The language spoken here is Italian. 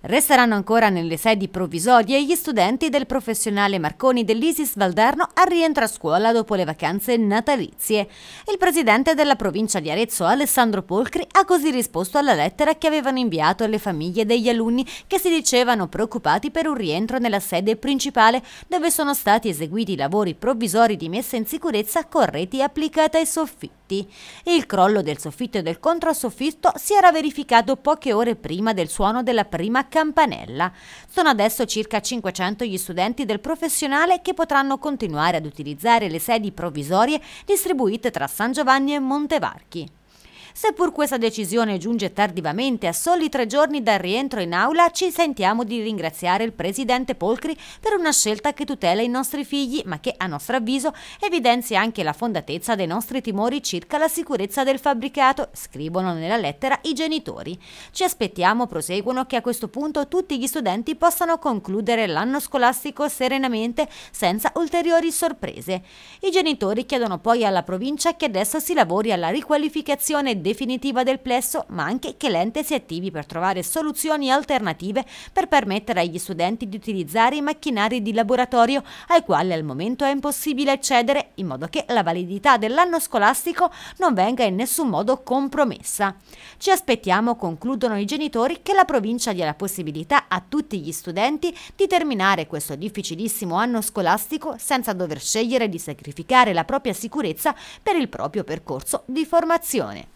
Resteranno ancora nelle sedi provvisorie gli studenti del professionale Marconi dell'Isis Valdarno al rientro a scuola dopo le vacanze natalizie. Il presidente della provincia di Arezzo, Alessandro Polcri, ha così risposto alla lettera che avevano inviato alle famiglie degli alunni che si dicevano preoccupati per un rientro nella sede principale dove sono stati eseguiti lavori provvisori di messa in sicurezza con reti applicate ai soffitti contatti il crollo del soffitto e del controsoffitto si era verificato poche ore prima del suono della prima campanella. Sono adesso circa 500 gli studenti del professionale che potranno continuare ad utilizzare le sedi provvisorie distribuite tra San Giovanni e Montevarchi. Seppur questa decisione giunge tardivamente a soli tre giorni dal rientro in aula, ci sentiamo di ringraziare il presidente Polcri per una scelta che tutela i nostri figli, ma che a nostro avviso evidenzia anche la fondatezza dei nostri timori circa la sicurezza del fabbricato, scrivono nella lettera i genitori. Ci aspettiamo, proseguono, che a questo punto tutti gli studenti possano concludere l'anno scolastico serenamente senza ulteriori sorprese. I genitori chiedono poi alla provincia che adesso si lavori alla riqualificazione definitiva del plesso, ma anche che l'ente si attivi per trovare soluzioni alternative per permettere agli studenti di utilizzare i macchinari di laboratorio ai quali al momento è impossibile accedere, in modo che la validità dell'anno scolastico non venga in nessun modo compromessa. Ci aspettiamo, concludono i genitori, che la provincia dia la possibilità a tutti gli studenti di terminare questo difficilissimo anno scolastico senza dover scegliere di sacrificare la propria sicurezza per il proprio percorso di formazione.